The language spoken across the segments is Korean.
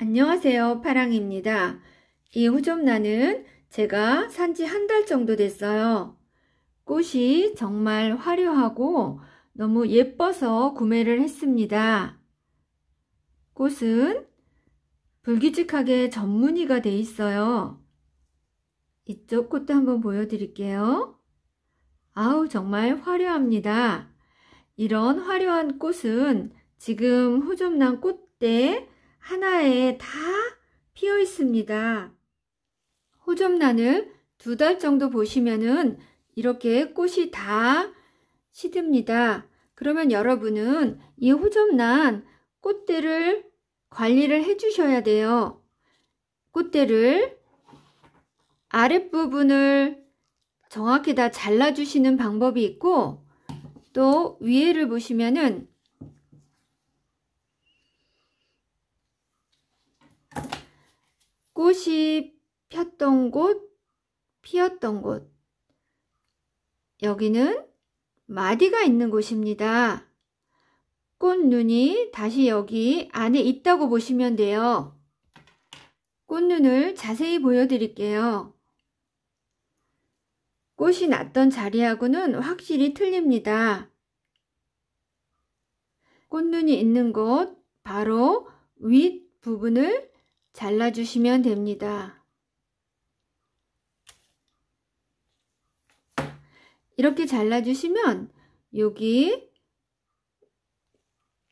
안녕하세요. 파랑입니다. 이 호접나는 제가 산지 한 달 정도 됐어요. 꽃이 정말 화려하고 너무 예뻐서 구매를 했습니다. 꽃은 불규칙하게 전문의가돼 있어요. 이쪽 꽃도 한번 보여드릴게요. 아우 정말 화려합니다. 이런 화려한 꽃은 지금 호접난 꽃대 하나에 다 피어 있습니다. 호접란을 두 달 정도 보시면은 이렇게 꽃이 다 시듭니다. 그러면 여러분은 이 호접란 꽃대를 관리를 해 주셔야 돼요. 꽃대를 아랫부분을 정확히 다 잘라 주시는 방법이 있고 또 위에를 보시면은 꽃이 폈던 곳, 피었던 곳. 여기는 마디가 있는 곳입니다. 꽃눈이 다시 여기 안에 있다고 보시면 돼요. 꽃눈을 자세히 보여드릴게요. 꽃이 났던 자리하고는 확실히 틀립니다. 꽃눈이 있는 곳, 바로 윗부분을 잘라주시면 됩니다. 이렇게 잘라주시면 여기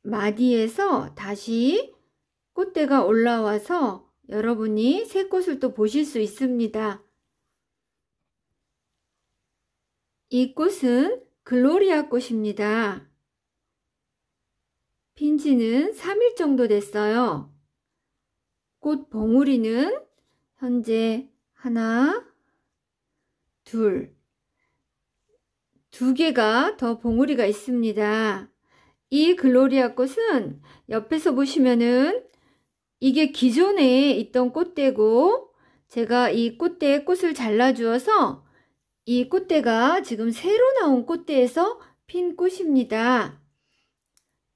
마디에서 다시 꽃대가 올라와서 여러분이 새 꽃을 또 보실 수 있습니다. 이 꽃은 글로리아 꽃입니다. 핀지는 3일 정도 됐어요. 꽃 봉우리는 현재 하나, 둘, 두 개가 더 봉우리가 있습니다. 이 글로리아 꽃은 옆에서 보시면은 이게 기존에 있던 꽃대고 제가 이 꽃대에 꽃을 잘라주어서 이 꽃대가 지금 새로 나온 꽃대에서 핀 꽃입니다.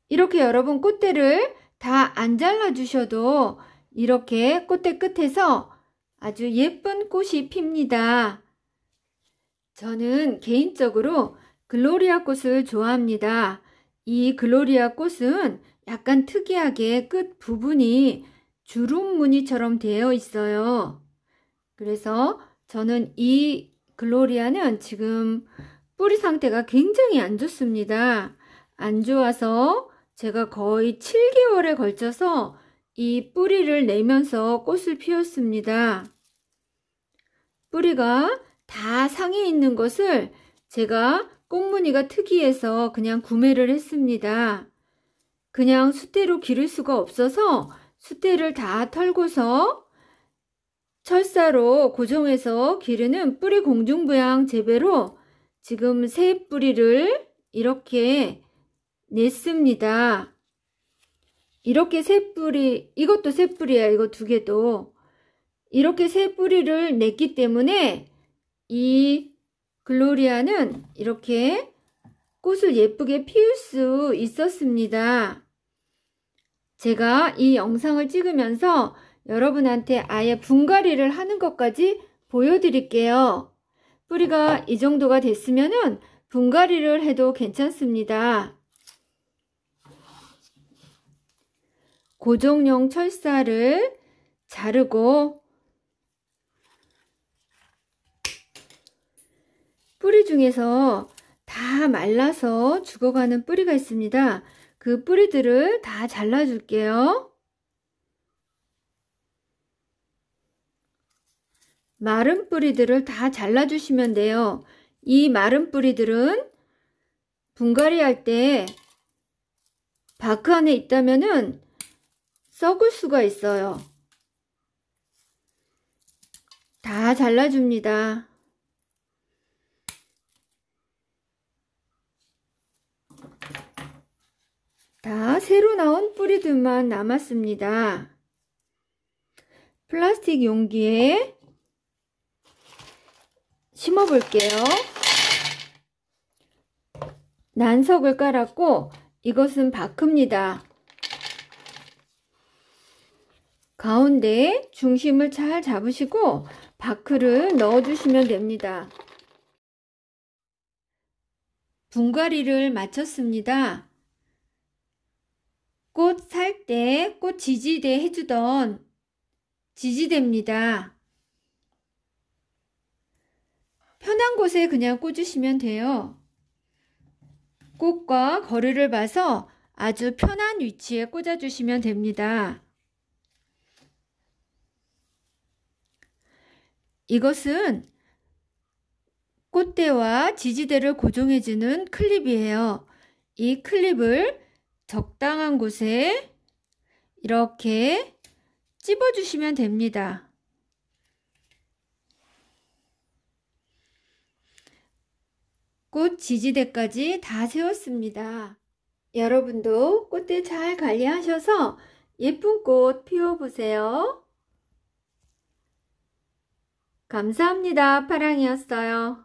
이렇게 여러분 꽃대를 다 안 잘라주셔도 이렇게 꽃대 끝에서 아주 예쁜 꽃이 핍니다. 저는 개인적으로 글로리아 꽃을 좋아합니다. 이 글로리아 꽃은 약간 특이하게 끝 부분이 주름 무늬처럼 되어 있어요. 그래서 저는 이 글로리아는 지금 뿌리 상태가 굉장히 안 좋습니다. 안 좋아서 제가 거의 7개월에 걸쳐서 이 뿌리를 내면서 꽃을 피웠습니다. 뿌리가 다 상에 있는 것을 제가 꽃무늬가 특이해서 그냥 구매를 했습니다. 그냥 수태로 기를 수가 없어서 수태를다 털고서 철사로 고정해서 기르는 뿌리 공중부양 재배로 지금 새 뿌리를 이렇게 냈습니다. 이렇게 세 뿌리 이것도 세 뿌리야 이거 두 개도 이렇게 세 뿌리를 냈기 때문에 이 글로리아는 이렇게 꽃을 예쁘게 피울 수 있었습니다. 제가 이 영상을 찍으면서 여러분한테 아예 분갈이를 하는 것까지 보여드릴게요. 뿌리가 이 정도가 됐으면 은 분갈이를 해도 괜찮습니다. 고정용 철사를 자르고 뿌리 중에서 다 말라서 죽어가는 뿌리가 있습니다. 그 뿌리들을 다 잘라줄게요. 마른 뿌리들을 다 잘라주시면 돼요. 이 마른 뿌리들은 분갈이 할 때 바크 안에 있다면은 썩을 수가 있어요. 다 잘라줍니다. 다 새로 나온 뿌리들만 남았습니다. 플라스틱 용기에 심어 볼게요. 난석을 깔았고 이것은 바크입니다. 가운데 중심을 잘 잡으시고 바크를 넣어주시면 됩니다. 분갈이를 마쳤습니다. 꽃 살 때 꽃 지지대 해주던 지지대입니다. 편한 곳에 그냥 꽂으시면 돼요. 꽃과 거리를 봐서 아주 편한 위치에 꽂아주시면 됩니다. 이것은 꽃대와 지지대를 고정해주는 클립이에요. 이 클립을 적당한 곳에 이렇게 찝어주시면 됩니다. 꽃 지지대까지 다 세웠습니다. 여러분도 꽃대 잘 관리하셔서 예쁜 꽃 피워보세요. 감사합니다. 파랑이었어요.